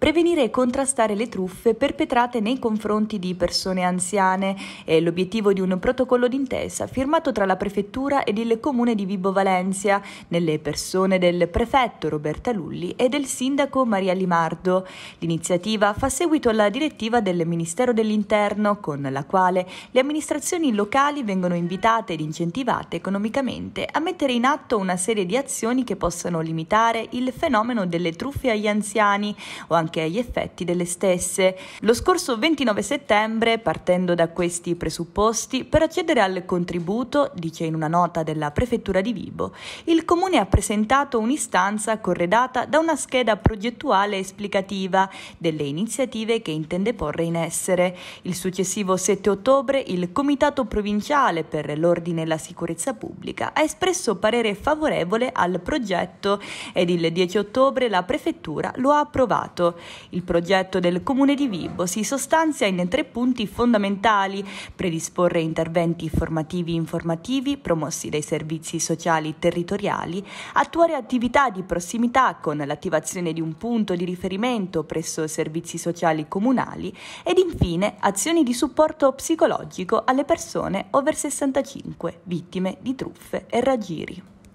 prevenire e contrastare le truffe perpetrate nei confronti di persone anziane. È l'obiettivo di un protocollo d'intesa firmato tra la Prefettura ed il Comune di Vibo Valencia, nelle persone del prefetto Roberta Lulli e del sindaco Maria Limardo. L'iniziativa fa seguito alla direttiva del Ministero dell'Interno, con la quale le amministrazioni locali vengono invitate ed incentivate economicamente a mettere in atto una serie di azioni che possano limitare il fenomeno delle truffe agli anziani o anche anche agli effetti delle stesse. Lo scorso 29 settembre, partendo da questi presupposti, per accedere al contributo, dice in una nota della Prefettura di Vibo, il Comune ha presentato un'istanza corredata da una scheda progettuale esplicativa delle iniziative che intende porre in essere. Il successivo 7 ottobre il Comitato Provinciale per l'Ordine e la Sicurezza Pubblica ha espresso parere favorevole al progetto ed il 10 ottobre la Prefettura lo ha approvato. Il progetto del Comune di Vibo si sostanzia in tre punti fondamentali: predisporre interventi formativi e informativi promossi dai servizi sociali territoriali, attuare attività di prossimità con l'attivazione di un punto di riferimento presso servizi sociali comunali ed infine azioni di supporto psicologico alle persone over 65 vittime di truffe e raggiri.